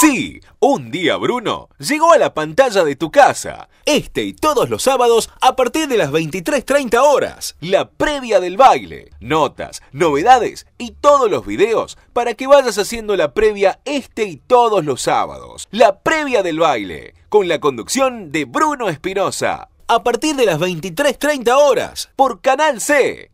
Sí, un día Bruno llegó a la pantalla de tu casa, este y todos los sábados a partir de las 23.30 horas, la previa del baile, notas, novedades y todos los videos para que vayas haciendo la previa este y todos los sábados, la previa del baile, con la conducción de Bruno Espinosa, a partir de las 23.30 horas, por Canal C.